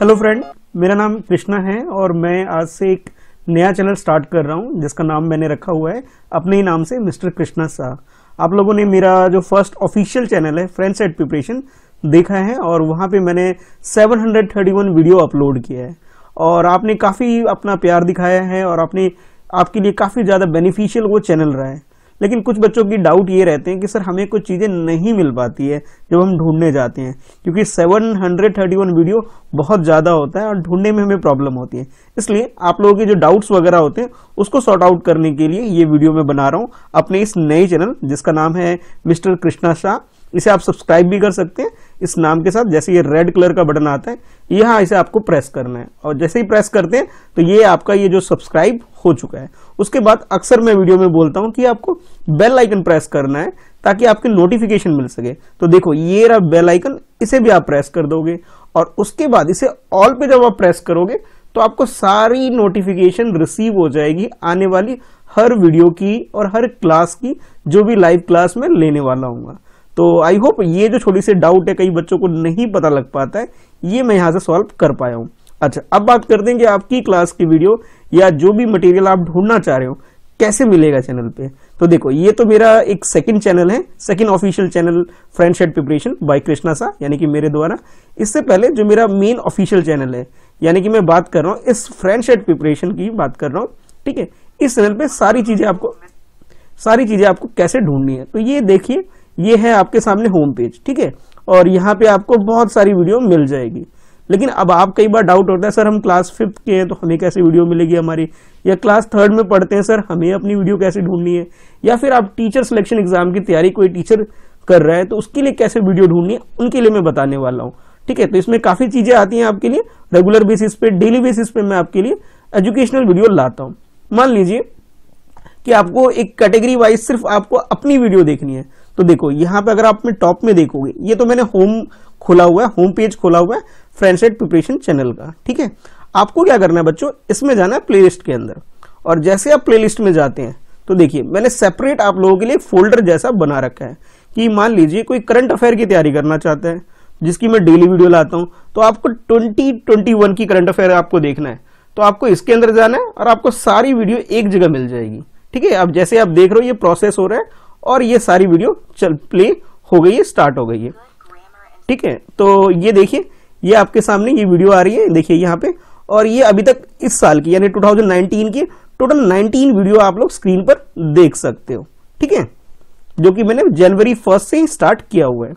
hello friend मेरा नाम कृष्णा है और मैं आज से एक नया चैनल स्टार्ट कर रहा हूँ जिसका नाम मैंने रखा हुआ है अपने ही नाम से मिस्टर कृष्णा शाह आप लोगों ने मेरा जो फर्स्ट ऑफिशियल चैनल है फ्रेंड्स एट प्रिपरेशन देखा है और वहाँ पे मैंने 731 वीडियो अपलोड किया है और आपने काफ़ी अपना प्यार दिखाया है और आपने आपके लिए काफ़ी ज़्यादा बेनिफिशियल वो चैनल रहा है लेकिन कुछ बच्चों की डाउट ये रहते हैं कि सर हमें कुछ चीज़ें नहीं मिल पाती है जब हम ढूंढने जाते हैं क्योंकि 731 वीडियो बहुत ज़्यादा होता है और ढूंढने में हमें प्रॉब्लम होती है इसलिए आप लोगों के जो डाउट्स वगैरह होते हैं उसको सॉर्ट आउट करने के लिए ये वीडियो मैं बना रहा हूँ अपने इस नए चैनल जिसका नाम है मिस्टर कृष्णा शाह इसे आप सब्सक्राइब भी कर सकते हैं इस नाम के साथ जैसे ये रेड कलर का बटन आता है यहाँ इसे आपको प्रेस करना है और जैसे ही प्रेस करते हैं तो ये आपका ये जो सब्सक्राइब हो चुका है उसके बाद अक्सर मैं वीडियो में बोलता हूँ कि आपको बेल आइकन प्रेस करना है ताकि आपके नोटिफिकेशन मिल सके तो देखो ये रहा बेल आइकन इसे भी आप प्रेस कर दोगे और उसके बाद इसे ऑल पे जब आप प्रेस करोगे तो आपको सारी नोटिफिकेशन रिसीव हो जाएगी आने वाली हर वीडियो की और हर क्लास की जो भी लाइव क्लास में लेने वाला हूँ तो आई होप ये जो छोटी सी डाउट है कई बच्चों को नहीं पता लग पाता है ये मैं यहाँ से सॉल्व कर पाया हूँ अच्छा अब बात कर देंगे आपकी क्लास की वीडियो या जो भी मटेरियल आप ढूंढना चाह रहे हो कैसे मिलेगा चैनल पे तो देखो ये तो मेरा एक सेकंड चैनल है सेकंड ऑफिशियल चैनल फ्रेंडशेड प्रिपरेशन बाय कृष्णा सा यानी कि मेरे द्वारा इससे पहले जो मेरा मेन ऑफिशियल चैनल है यानी कि मैं बात कर रहा हूँ इस फ्रेंडशेड प्रिपरेशन की बात कर रहा हूँ ठीक है इस चैनल पर सारी चीज़ें आपको सारी चीज़ें आपको कैसे ढूंढनी है तो ये देखिए ये है आपके सामने होम पेज ठीक है और यहाँ पे आपको बहुत सारी वीडियो मिल जाएगी लेकिन अब आप कई बार डाउट होता है सर हम क्लास फिफ्थ के हैं तो हमें कैसे वीडियो मिलेगी हमारी या क्लास थर्ड में पढ़ते हैं सर हमें अपनी वीडियो कैसे ढूंढनी है या फिर आप टीचर सिलेक्शन एग्जाम की तैयारी कोई टीचर कर रहा है तो उसके लिए कैसे वीडियो ढूंढनी है उनके लिए मैं बताने वाला हूँ ठीक है तो इसमें काफ़ी चीज़ें आती हैं आपके लिए रेगुलर बेसिस पे डेली बेसिस पे मैं आपके लिए एजुकेशनल वीडियो लाता हूं मान लीजिए कि आपको एक कैटेगरी वाइज सिर्फ आपको अपनी वीडियो देखनी है तो देखो यहाँ पे अगर आप में टॉप में देखोगे ये तो मैंने होम खोला हुआ है होम पेज खोला हुआ है फ्रेंड्स प्रिपरेशन चैनल का ठीक है आपको क्या करना है बच्चों इसमें जाना है प्लेलिस्ट के अंदर और जैसे आप प्लेलिस्ट में जाते हैं तो देखिए मैंने सेपरेट आप लोगों के लिए फोल्डर जैसा बना रखा है कि मान लीजिए कोई करंट अफेयर की तैयारी करना चाहता है जिसकी मैं डेली वीडियो लाता हूँ तो आपको ट्वेंटी वन की करंट अफेयर आपको देखना है तो आपको इसके अंदर जाना है और आपको सारी वीडियो एक जगह मिल जाएगी ठीक है अब जैसे आप देख रहे हो ये प्रोसेस हो रहा है और ये सारी वीडियो चल प्ले हो गई है स्टार्ट हो गई है ठीक है तो ये देखिए ये आपके सामने ये वीडियो आ रही है देखिए यहाँ पे और ये अभी तक इस साल की यानी 2019 की टोटल 19 वीडियो आप लोग स्क्रीन पर देख सकते हो ठीक है जो कि मैंने जनवरी फर्स्ट से ही स्टार्ट किया हुआ है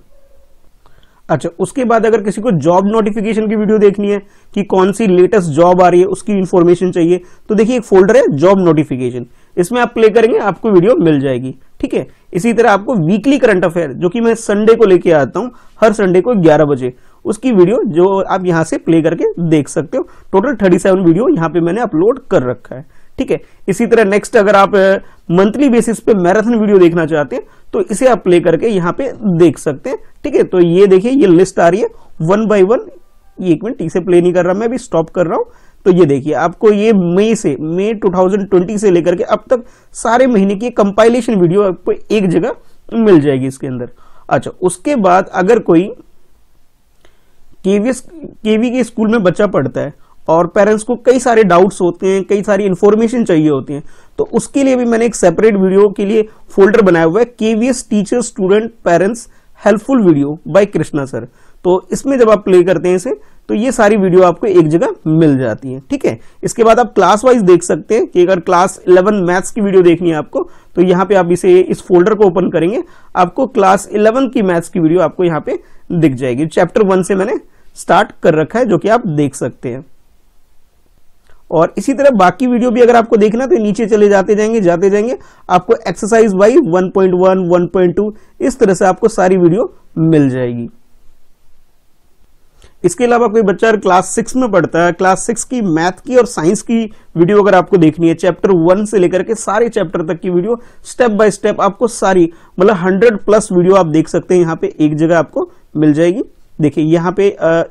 अच्छा उसके बाद अगर किसी को जॉब नोटिफिकेशन की वीडियो देखनी है कि कौन सी लेटेस्ट जॉब आ रही है उसकी इन्फॉर्मेशन चाहिए तो देखिए एक फोल्डर है जॉब नोटिफिकेशन इसमें आप प्ले करेंगे आपको वीडियो मिल जाएगी ठीक है इसी तरह आपको वीकली करंट अफेयर जो कि मैं संडे को लेके आता हूं हर संडे को 11 बजे उसकी वीडियो जो आप यहां से प्ले करके देख सकते हो टोटल 37 वीडियो यहां पे मैंने अपलोड कर रखा है ठीक है इसी तरह नेक्स्ट अगर आप मंथली बेसिस पे मैराथन वीडियो देखना चाहते हैं तो इसे आप प्ले करके यहाँ पे देख सकते हैं ठीक है तो ये देखिए ये लिस्ट आ रही है वन बाई वन एक मिनट इसे प्ले नहीं कर रहा मैं अभी स्टॉप कर रहा हूँ तो ये देखिए आपको ये मई से मई 2020 से लेकर के अब तक सारे महीने की कंपाइलेशन वीडियो आपको एक जगह मिल जाएगी इसके अंदर अच्छा उसके बाद अगर कोई केवीएस केवी के स्कूल में बच्चा पढ़ता है और पेरेंट्स को कई सारे डाउट्स होते हैं कई सारी इन्फॉर्मेशन चाहिए होती हैं तो उसके लिए भी मैंने एक सेपरेट वीडियो के लिए फोल्डर बनाया हुआ है KVS teacher student parents helpful video by Krishna sir तो इसमें जब आप प्ले करते हैं इसे तो ये सारी वीडियो आपको एक जगह मिल जाती है ठीक है इसके बाद आप क्लास वाइज देख सकते हैं कि अगर क्लास 11 मैथ्स की वीडियो देखनी है आपको तो यहाँ पे आप इसे इस फोल्डर को ओपन करेंगे आपको क्लास 11 की मैथ्स की वीडियो आपको यहाँ पे दिख जाएगी चैप्टर वन से मैंने स्टार्ट कर रखा है जो कि आप देख सकते हैं और इसी तरह बाकी वीडियो भी अगर आपको देखना तो नीचे चले जाते जाएंगे जाते जाएंगे आपको एक्सरसाइज वाइज 1.1 1.2 इस तरह से आपको सारी वीडियो मिल जाएगी इसके अलावा कोई बच्चा अगर क्लास सिक्स में पढ़ता है क्लास सिक्स की मैथ की और साइंस की वीडियो अगर आपको देखनी है चैप्टर वन से लेकर के सारे चैप्टर तक की वीडियो स्टेप बाय स्टेप आपको सारी मतलब हंड्रेड प्लस वीडियो आप देख सकते हैं यहाँ पे एक जगह आपको मिल जाएगी देखिए यहाँ पे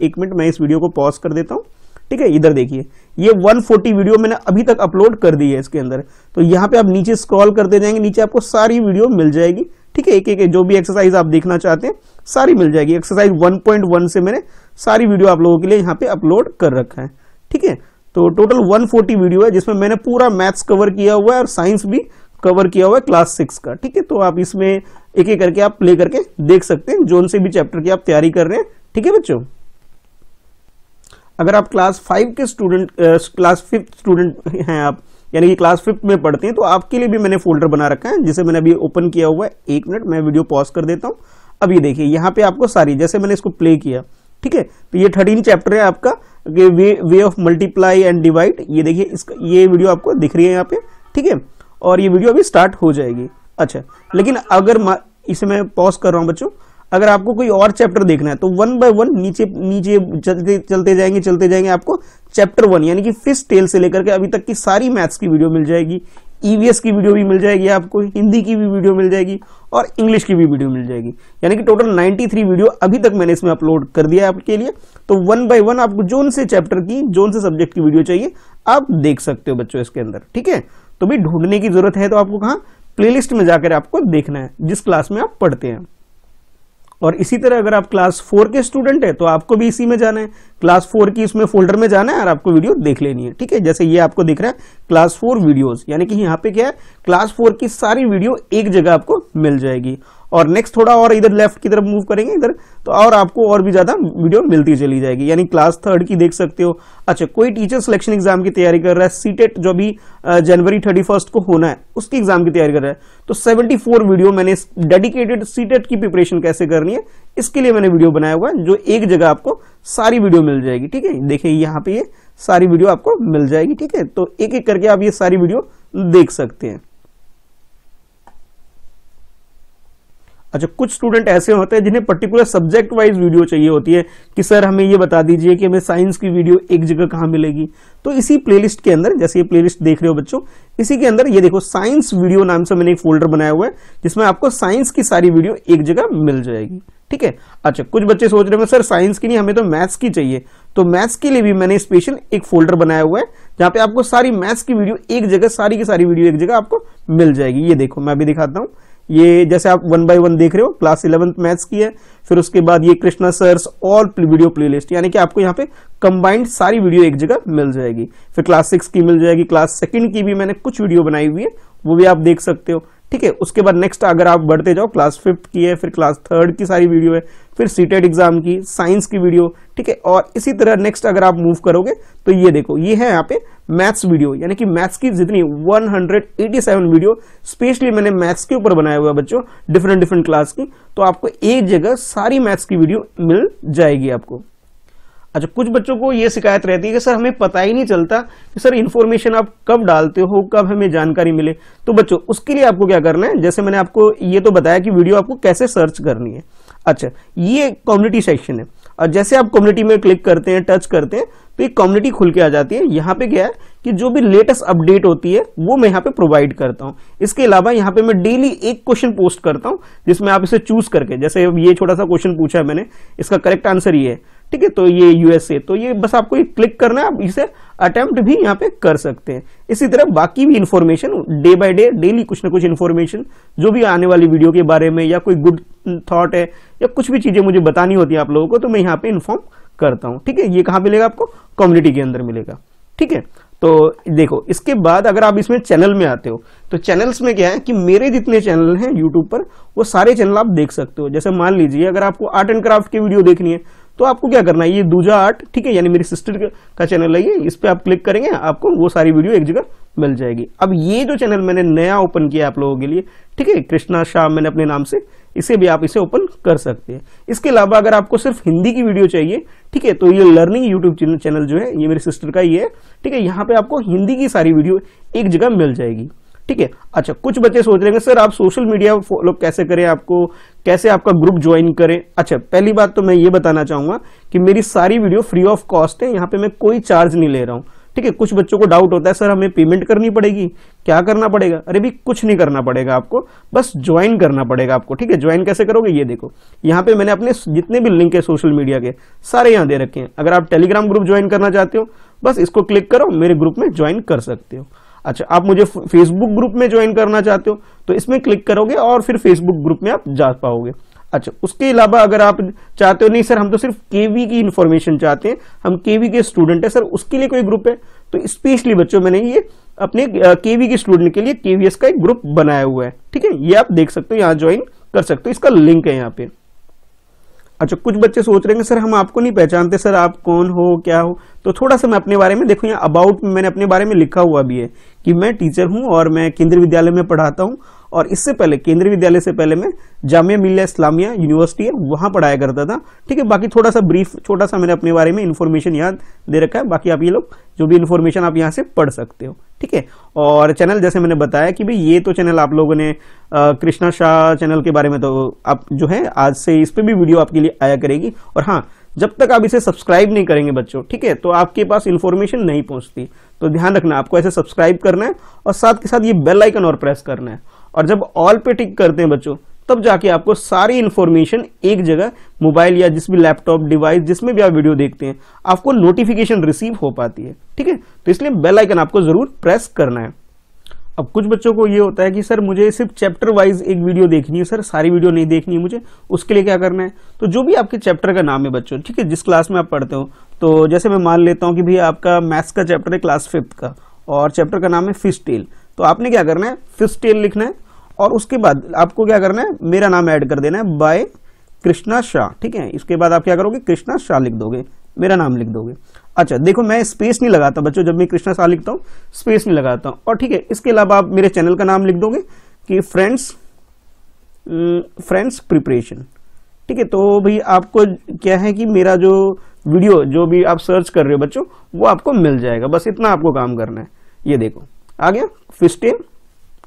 एक मिनट मैं इस वीडियो को पॉज कर देता हूँ ठीक है इधर देखिए ये 140 वीडियो मैंने अभी तक अपलोड कर दी है इसके अंदर तो यहाँ पे आप नीचे स्क्रॉल करते जाएंगे नीचे आपको सारी वीडियो मिल जाएगी ठीक है एक एक जो भी एक्सरसाइज आप देखना चाहते हैं सारी मिल जाएगी एक्सरसाइज 1.1 से मैंने सारी वीडियो आप लोगों के लिए यहाँ पे अपलोड कर रखा है ठीक है तो टोटल 140 वीडियो है जिसमें मैंने पूरा मैथ्स कवर किया हुआ है और साइंस भी कवर किया हुआ है क्लास सिक्स का ठीक है तो आप इसमें एक एक करके आप प्ले करके देख सकते हैं जोन से भी चैप्टर की आप तैयारी कर रहे हैं ठीक है बच्चों अगर आप क्लास फाइव के स्टूडेंट क्लास फिफ्थ स्टूडेंट हैं आप यानी कि क्लास फिफ्थ में पढ़ते हैं तो आपके लिए भी मैंने फोल्डर बना रखा है जिसे मैंने अभी ओपन किया हुआ है एक मिनट मैं वीडियो पॉज कर देता हूं अभी देखिए यहां पे आपको सारी जैसे मैंने इसको प्ले किया ठीक है तो ये थर्टीन चैप्टर है आपका way way of multiply and divide ये देखिए इसका ये वीडियो आपको दिख रही है यहाँ पे ठीक है और ये वीडियो अभी स्टार्ट हो जाएगी अच्छा लेकिन अगर इसे मैं पॉज कर रहा हूँ बच्चों अगर आपको कोई और चैप्टर देखना है तो वन बाय वन नीचे नीचे चलते चलते जाएंगे चलते जाएंगे आपको चैप्टर वन यानी कि फिश टेल से लेकर के अभी तक की सारी मैथ्स की वीडियो मिल जाएगी ईवीएस e की वीडियो भी मिल जाएगी आपको हिंदी की भी वीडियो मिल जाएगी और इंग्लिश की भी वीडियो मिल जाएगी यानी कि टोटल 93 वीडियो अभी तक मैंने इसमें अपलोड कर दिया है आपके लिए तो वन बाय वन आपको जोन से चैप्टर की जोन से सब्जेक्ट की वीडियो चाहिए आप देख सकते हो बच्चों इसके अंदर ठीक है तो भी ढूंढने की जरूरत है तो आपको कहाँ प्लेलिस्ट में जाकर आपको देखना है जिस क्लास में आप पढ़ते हैं और इसी तरह अगर आप क्लास फोर के स्टूडेंट है तो आपको भी इसी में जाना है क्लास फोर की इसमें फोल्डर में जाना है और आपको वीडियो देख लेनी है ठीक है जैसे ये आपको दिख रहा है क्लास फोर वीडियोस यानी कि यहाँ पे क्या है क्लास फोर की सारी वीडियो एक जगह आपको मिल जाएगी और नेक्स्ट थोड़ा और इधर लेफ्ट की तरफ मूव करेंगे इधर तो और आपको और भी ज़्यादा वीडियो मिलती चली जाएगी यानी क्लास थर्ड की देख सकते हो अच्छा कोई टीचर सिलेक्शन एग्जाम की तैयारी कर रहा है सीटेट e जो भी जनवरी थर्टी को होना है उसकी एग्जाम की तैयारी कर रहा है तो 74 वीडियो मैंने डेडिकेटेड सीटेट e की प्रिपरेशन कैसे करनी है इसके लिए मैंने वीडियो बनाया हुआ है जो एक जगह आपको सारी वीडियो मिल जाएगी ठीक है देखिए यहाँ पे ये सारी वीडियो आपको मिल जाएगी ठीक है तो एक एक करके आप ये सारी वीडियो देख सकते हैं अच्छा कुछ स्टूडेंट ऐसे होते हैं जिन्हें पर्टिकुलर सब्जेक्ट वाइज वीडियो चाहिए होती है कि सर हमें ये बता दीजिए कि हमें साइंस की वीडियो एक जगह कहाँ मिलेगी तो इसी प्लेलिस्ट के अंदर जैसे ये प्लेलिस्ट देख रहे हो बच्चों इसी के अंदर ये देखो साइंस वीडियो नाम से मैंने एक फोल्डर बनाया हुआ है जिसमें आपको साइंस की सारी वीडियो एक जगह मिल जाएगी ठीक है अच्छा कुछ बच्चे सोच रहे हैं सर साइंस की नहीं हमें तो मैथ्स की चाहिए तो मैथ्स के लिए भी मैंने स्पेशल एक फोल्डर बनाया हुआ है जहां पे आपको सारी मैथ्स की वीडियो एक जगह सारी की सारी वीडियो एक जगह आपको मिल जाएगी ये देखो मैं भी दिखाता हूँ ये जैसे आप वन बाय वन देख रहे हो क्लास इलेवंथ मैथ्स की है फिर उसके बाद ये कृष्णा सर्स और वीडियो प्लेलिस्ट यानी कि आपको यहाँ पे कंबाइंड सारी वीडियो एक जगह मिल जाएगी फिर क्लास सिक्स की मिल जाएगी क्लास सेकंड की भी मैंने कुछ वीडियो बनाई हुई है वो भी आप देख सकते हो ठीक है उसके बाद नेक्स्ट अगर आप बढ़ते जाओ क्लास फिफ्थ की है फिर क्लास थर्ड की सारी वीडियो है फिर सीटेड एग्जाम e की साइंस की वीडियो ठीक है और इसी तरह नेक्स्ट अगर आप मूव करोगे तो ये देखो ये है यहाँ पे मैथ्स वीडियो यानी कि मैथ्स की जितनी 187 वीडियो स्पेशली मैंने मैथ्स के ऊपर बनाया हुआ बच्चों डिफरेंट डिफरेंट क्लास की तो आपको एक जगह सारी मैथ्स की वीडियो मिल जाएगी आपको अच्छा कुछ बच्चों को ये शिकायत रहती है कि सर हमें पता ही नहीं चलता कि सर इन्फॉर्मेशन आप कब डालते हो कब हमें जानकारी मिले तो बच्चों उसके लिए आपको क्या करना है जैसे मैंने आपको ये तो बताया कि वीडियो आपको कैसे सर्च करनी है अच्छा ये कम्युनिटी सेक्शन है और जैसे आप कम्युनिटी में क्लिक करते हैं टच करते हैं तो ये कम्युनिटी खुल के आ जाती है यहाँ पे क्या है कि जो भी लेटेस्ट अपडेट होती है वो मैं यहाँ पे प्रोवाइड करता हूँ इसके अलावा यहाँ पे मैं डेली एक क्वेश्चन पोस्ट करता हूँ जिसमें आप इसे चूज करके जैसे ये छोटा सा क्वेश्चन पूछा है मैंने इसका करेक्ट आंसर ये है ठीक है तो ये यूएसए तो ये बस आपको ये क्लिक करना है आप इसे अटेम्प्ट भी यहाँ पे कर सकते हैं इसी तरह बाकी भी information day by day daily कुछ ना कुछ इन्फॉर्मेशन जो भी आने वाली वीडियो के बारे में या कोई गुड थॉट है या कुछ भी चीज़ें मुझे बतानी होती है आप लोगों को तो मैं यहाँ पे इन्फॉर्म करता हूँ ठीक है ये कहाँ मिलेगा आपको कम्युनिटी के अंदर मिलेगा ठीक है तो देखो इसके बाद अगर आप इसमें चैनल में आते हो तो चैनल्स में क्या है कि मेरे जितने चैनल हैं यूट्यूब पर वो सारे चैनल आप देख सकते हो जैसे मान लीजिए अगर आपको आर्ट एंड क्राफ्ट की वीडियो देखनी है तो आपको क्या करना है ये दूजा आर्ट ठीक है यानी मेरी सिस्टर का चैनल है ये इस पर आप क्लिक करेंगे आपको वो सारी वीडियो एक जगह मिल जाएगी अब ये जो चैनल मैंने नया ओपन किया आप लोगों के लिए ठीक है कृष्णा शाह मैंने अपने नाम से इसे भी आप इसे ओपन कर सकते हैं इसके अलावा अगर आपको सिर्फ हिंदी की वीडियो चाहिए ठीक है तो ये लर्निंग यूट्यूब चैनल जो है ये मेरी सिस्टर का ही है ठीक है यहाँ पे आपको हिंदी की सारी वीडियो एक जगह मिल जाएगी ठीक है अच्छा कुछ बच्चे सोच रहे हैं सर आप सोशल मीडिया फॉलो कैसे करें आपको कैसे आपका ग्रुप ज्वाइन करें अच्छा पहली बात तो मैं ये बताना चाहूंगा कि मेरी सारी वीडियो फ्री ऑफ कॉस्ट है यहाँ पे मैं कोई चार्ज नहीं ले रहा हूँ ठीक है कुछ बच्चों को डाउट होता है सर हमें पेमेंट करनी पड़ेगी क्या करना पड़ेगा अरे भी कुछ नहीं करना पड़ेगा आपको बस ज्वाइन करना पड़ेगा आपको ठीक है ज्वाइन कैसे करोगे ये देखो यहाँ पे मैंने अपने जितने भी लिंक है सोशल मीडिया के सारे यहाँ दे रखे हैं अगर आप टेलीग्राम ग्रुप ज्वाइन करना चाहते हो बस इसको क्लिक करो मेरे ग्रुप में ज्वाइन कर सकते हो अच्छा आप मुझे फेसबुक ग्रुप में ज्वाइन करना चाहते हो तो इसमें क्लिक करोगे और फिर फेसबुक ग्रुप में आप जा पाओगे अच्छा उसके अलावा अगर आप चाहते हो नहीं सर हम तो सिर्फ केवी की इन्फॉर्मेशन चाहते हैं हम केवी के स्टूडेंट है सर उसके लिए कोई ग्रुप है तो स्पेशली बच्चों मैंने ये अपने केवी के स्टूडेंट के लिए केवीएस का एक ग्रुप बनाया हुआ है ठीक है ये आप देख सकते हो यहाँ ज्वाइन कर सकते हो इसका लिंक है यहाँ पे अच्छा कुछ बच्चे सोच रहे हैं सर हम आपको नहीं पहचानते सर आप कौन हो क्या हो तो थोड़ा सा मैं अपने बारे में देखो यहाँ अबाउट मैंने अपने बारे में लिखा हुआ भी है कि मैं टीचर हूँ और मैं केंद्रीय विद्यालय में पढ़ाता हूँ और इससे पहले केंद्रीय विद्यालय से पहले मैं जामिया मिल्ला इस्लामिया यूनिवर्सिटी है वहाँ पढ़ाया करता था ठीक है बाकी थोड़ा सा ब्रीफ छोटा सा मैंने अपने बारे में इन्फॉर्मेशन यहाँ दे रखा है बाकी आप ये लोग जो भी इन्फॉर्मेशन आप यहाँ से पढ़ सकते हो ठीक है और चैनल जैसे मैंने बताया कि भाई ये तो चैनल आप लोगों ने कृष्णा शाह चैनल के बारे में तो आप जो है आज से इस पर भी वीडियो आपके लिए आया करेगी और हाँ जब तक आप इसे सब्सक्राइब नहीं करेंगे बच्चों ठीक है तो आपके पास इन्फॉर्मेशन नहीं पहुंचती तो ध्यान रखना आपको ऐसे सब्सक्राइब करना है और साथ के साथ ये बेल आइकन और प्रेस करना है और जब ऑल पे टिक करते हैं बच्चों तब जाके आपको सारी इन्फॉर्मेशन एक जगह मोबाइल या जिस भी लैपटॉप डिवाइस जिसमें भी आप वीडियो देखते हैं आपको नोटिफिकेशन रिसीव हो पाती है ठीक है तो इसलिए बेल आइकन आपको ज़रूर प्रेस करना है अब कुछ बच्चों को ये होता है कि सर मुझे सिर्फ चैप्टर वाइज एक वीडियो देखनी है सर सारी वीडियो नहीं देखनी है मुझे उसके लिए क्या करना है तो जो भी आपके चैप्टर का नाम है बच्चों ठीक है जिस क्लास में आप पढ़ते हो तो जैसे मैं मान लेता हूँ कि भैया आपका मैथ्स का चैप्टर है क्लास फिफ्थ का और चैप्टर का नाम है फिश टेल तो आपने क्या करना है फिश टेल लिखना है और उसके बाद आपको क्या करना है मेरा नाम ऐड कर देना है बाय कृष्णा शाह ठीक है इसके बाद आप क्या करोगे कृष्णा शाह लिख दोगे मेरा नाम लिख दोगे अच्छा देखो मैं स्पेस नहीं लगाता बच्चों जब मैं कृष्णा शाह लिखता हूँ स्पेस नहीं लगाता हूँ और ठीक है इसके अलावा आप मेरे चैनल का नाम लिख दोगे कि फ्रेंड्स फ्रेंड्स प्रिपरेशन ठीक है तो भाई आपको क्या है कि मेरा जो वीडियो जो भी आप सर्च कर रहे हो बच्चों वो आपको मिल जाएगा बस इतना आपको काम करना है ये देखो आ गया फिस्टेन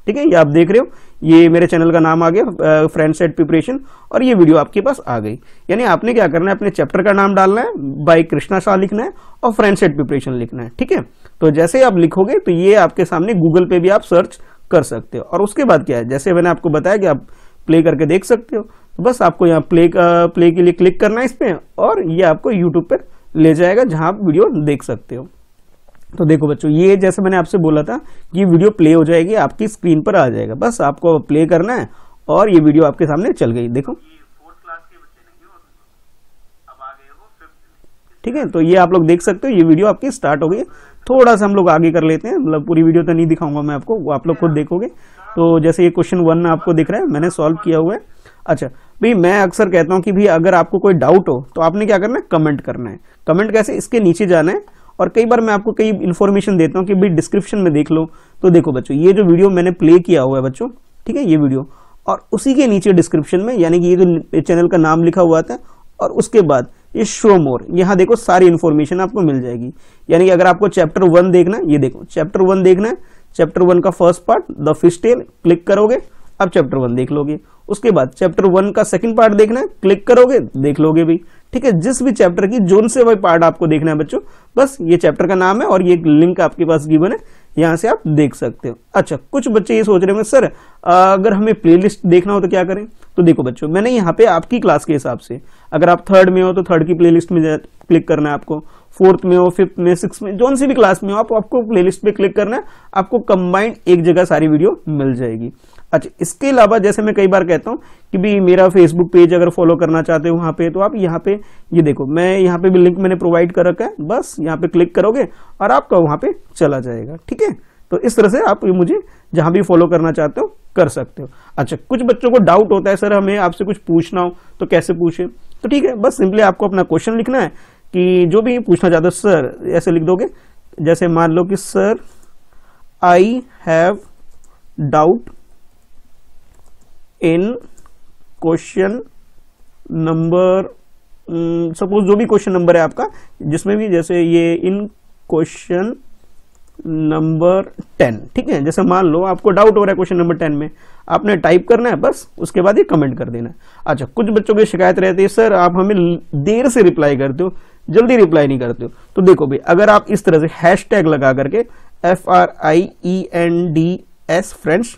ठीक है ये आप देख रहे हो ये मेरे चैनल का नाम आ गया फ्रेंड सेट प्रिपरेशन और ये वीडियो आपके पास आ गई यानी आपने क्या करना है अपने चैप्टर का नाम डालना है बाई कृष्णा शाह लिखना है और फ्रेंड सेट प्रिपरेशन लिखना है ठीक है तो जैसे आप लिखोगे तो ये आपके सामने गूगल पे भी आप सर्च कर सकते हो और उसके बाद क्या है जैसे मैंने आपको बताया कि आप प्ले करके देख सकते हो तो बस आपको यहाँ प्ले प्ले के लिए क्लिक करना है इसमें और ये आपको यूट्यूब पर ले जाएगा जहाँ आप वीडियो देख सकते हो तो देखो बच्चों ये जैसे मैंने आपसे बोला था कि वीडियो प्ले हो जाएगी आपकी स्क्रीन पर आ जाएगा बस आपको प्ले करना है और ये वीडियो आपके सामने चल गई देखो ठीक है तो ये आप लोग देख सकते हो ये वीडियो आपकी स्टार्ट हो गई थोड़ा सा हम लोग आगे कर लेते हैं मतलब पूरी वीडियो तो नहीं दिखाऊंगा मैं आपको वो आप लोग खुद देखोगे तो जैसे ये क्वेश्चन वन आपको दिख रहा है मैंने सॉल्व किया हुआ है अच्छा भाई मैं अक्सर कहता हूँ कि भाई अगर आपको कोई डाउट हो तो आपने क्या करना है कमेंट करना है कमेंट कैसे इसके नीचे जाना है और कई बार मैं आपको कई इन्फॉर्मेशन देता हूँ कि भाई डिस्क्रिप्शन में देख लो तो देखो बच्चों ये जो वीडियो मैंने प्ले किया हुआ है बच्चों ठीक है ये वीडियो और उसी के नीचे डिस्क्रिप्शन में यानी कि ये जो चैनल का नाम लिखा हुआ था और उसके बाद ये शो मोर यहाँ देखो सारी इन्फॉर्मेशन आपको मिल जाएगी यानी कि अगर आपको चैप्टर वन देखना है ये देखो चैप्टर वन देखना है चैप्टर वन का first part the fish tale click करोगे आप चैप्टर वन देख लोगे उसके बाद चैप्टर वन का सेकंड पार्ट देखना है क्लिक करोगे देख लोगे भी ठीक है जिस भी चैप्टर की जोन से वही पार्ट आपको देखना है बच्चों बस ये चैप्टर का नाम है और ये लिंक आपके पास गिवन है यहाँ से आप देख सकते हो अच्छा कुछ बच्चे ये सोच रहे होंगे सर अगर हमें प्लेलिस्ट देखना हो तो क्या करें तो देखो बच्चों मैंने यहाँ पे आपकी क्लास के हिसाब से अगर आप थर्ड में हो तो थर्ड की प्लेलिस्ट में क्लिक करना है आपको फोर्थ में हो फिफ्थ में सिक्स में जोन सी भी क्लास में हो आप आपको प्लेलिस्ट पे क्लिक करना है आपको कंबाइंड एक जगह सारी वीडियो मिल जाएगी अच्छा इसके अलावा जैसे मैं कई बार कहता हूँ कि भाई मेरा फेसबुक पेज अगर फॉलो करना चाहते हो वहाँ पे तो आप यहाँ पे ये देखो मैं यहाँ पे भी लिंक मैंने प्रोवाइड कर रखा है बस यहाँ पे क्लिक करोगे और आपका वहाँ पे चला जाएगा ठीक है तो इस तरह से आप मुझे जहाँ भी फॉलो करना चाहते हो कर सकते हो अच्छा कुछ बच्चों को डाउट होता है सर हमें आपसे कुछ पूछना हो तो कैसे पूछे तो ठीक है बस सिंपली आपको अपना क्वेश्चन लिखना है कि जो भी पूछना चाहते हो सर ऐसे लिख दोगे जैसे मान लो कि sir I have doubt in question number suppose जो भी क्वेश्चन नंबर है आपका जिसमें भी जैसे ये इन क्वेश्चन नंबर टेन ठीक है जैसे मान लो आपको डाउट हो रहा है क्वेश्चन नंबर टेन में आपने टाइप करना है बस उसके बाद ये कमेंट कर देना है अच्छा कुछ बच्चों की शिकायत रहती है सर आप हमें देर से रिप्लाई करते हो जल्दी रिप्लाई नहीं करते हो तो देखो भाई अगर आप इस तरह से हैश लगा करके F R I E N D S friends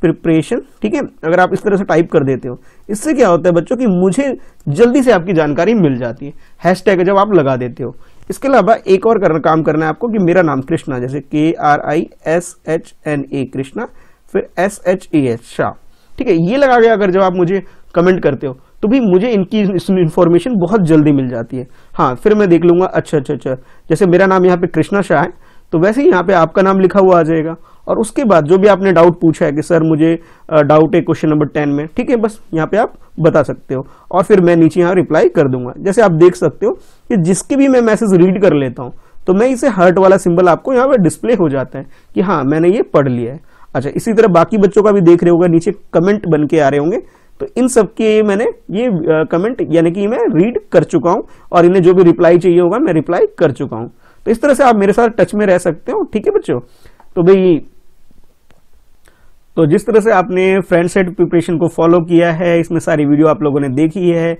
preparation ठीक है अगर आप इस तरह से टाइप कर देते हो इससे क्या होता है बच्चों कि मुझे जल्दी से आपकी जानकारी मिल जाती है हैशटैग जब आप लगा देते हो इसके अलावा एक और करना काम करना है आपको कि मेरा नाम कृष्णा जैसे K R I S H N A Krishna फिर S H A H Shah ठीक है ये लगा गया अगर जब आप मुझे कमेंट करते हो तो भी मुझे इनकी इन्फॉर्मेशन बहुत जल्दी मिल जाती है हाँ फिर मैं देख लूँगा अच्छा अच्छा अच्छा जैसे मेरा नाम यहाँ पे कृष्णा शाह है तो वैसे ही यहाँ पे आपका नाम लिखा हुआ आ जाएगा और उसके बाद जो भी आपने डाउट पूछा है कि सर मुझे डाउट है क्वेश्चन नंबर टेन में ठीक है बस यहाँ पे आप बता सकते हो और फिर मैं नीचे यहाँ रिप्लाई कर दूंगा जैसे आप देख सकते हो कि जिसके भी मैं मैसेज रीड कर लेता हूँ तो मैं इसे हर्ट वाला सिंबल आपको यहाँ पर डिस्प्ले हो जाता है कि हाँ मैंने ये पढ़ लिया है अच्छा इसी तरह बाकी बच्चों का भी देख रहे होगा नीचे कमेंट बन के आ रहे होंगे तो इन सब के मैंने ये कमेंट यानी कि मैं रीड कर चुका हूँ और इन्हें जो भी रिप्लाई चाहिए होगा मैं रिप्लाई कर चुका हूँ तो इस तरह से आप मेरे साथ टच में रह सकते हो ठीक है बच्चों तो भाई तो जिस तरह से आपने फ्रेंड सेट प्रिपरेशन को फॉलो किया है इसमें सारी वीडियो आप लोगों ने देखी है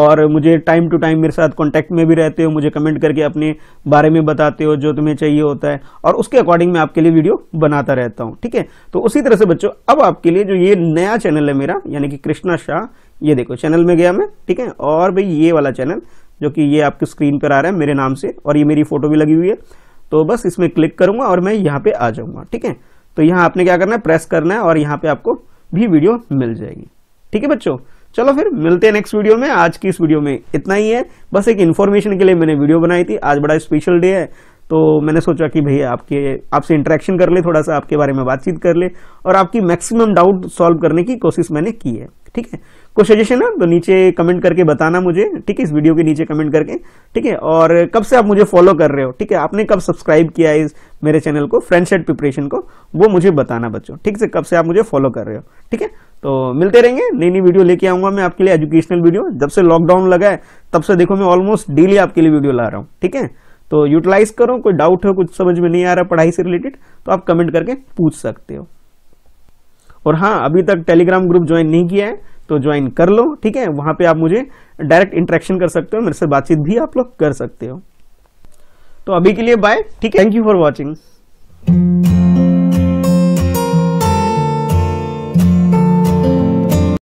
और मुझे टाइम टू टाइम मेरे साथ कांटेक्ट में भी रहते हो मुझे कमेंट करके अपने बारे में बताते हो जो तुम्हें चाहिए होता है और उसके अकॉर्डिंग मैं आपके लिए वीडियो बनाता रहता हूँ ठीक है तो उसी तरह से बच्चों अब आपके लिए जो ये नया चैनल है मेरा यानी कि कृष्णा शाह ये देखो चैनल में गया मैं ठीक है और भाई ये वाला चैनल जो कि ये आपके स्क्रीन पर आ रहा है मेरे नाम से और ये मेरी फ़ोटो भी लगी हुई है तो बस इसमें क्लिक करूंगा और मैं यहाँ पे आ जाऊंगा ठीक है तो यहाँ आपने क्या करना है प्रेस करना है और यहाँ पे आपको भी वीडियो मिल जाएगी ठीक है बच्चों चलो फिर मिलते हैं नेक्स्ट वीडियो में आज की इस वीडियो में इतना ही है बस एक इन्फॉर्मेशन के लिए मैंने वीडियो बनाई थी आज बड़ा स्पेशल डे है तो मैंने सोचा कि भैया आपके आपसे इंटरेक्शन कर ले थोड़ा सा आपके बारे में बातचीत कर ले और आपकी मैक्सिमम डाउट सॉल्व करने की कोशिश मैंने की है ठीक है कोई सजेशन है तो नीचे कमेंट करके बताना मुझे ठीक है इस वीडियो के नीचे कमेंट करके ठीक है और कब से आप मुझे फॉलो कर रहे हो ठीक है आपने कब सब्सक्राइब किया है इस मेरे चैनल को फ्रेंड प्रिपरेशन को वो मुझे बताना बच्चों ठीक से कब से आप मुझे फॉलो कर रहे हो ठीक है तो मिलते रहेंगे नई नई वीडियो लेके आऊंगा मैं आपके लिए एजुकेशनल वीडियो जब से लॉकडाउन लगा है तब से देखो मैं ऑलमोस्ट डेली आपके लिए वीडियो ला रहा हूँ ठीक है तो यूटिलाइज करो कोई डाउट हो कुछ समझ में नहीं आ रहा पढ़ाई से रिलेटेड तो आप कमेंट करके पूछ सकते हो और हाँ अभी तक टेलीग्राम ग्रुप ज्वाइन नहीं किया है तो ज्वाइन कर लो ठीक है वहां पे आप मुझे डायरेक्ट इंटरेक्शन कर सकते हो मेरे से बातचीत भी आप लोग कर सकते हो तो अभी के लिए बाय ठीक है थैंक यू फॉर वॉचिंग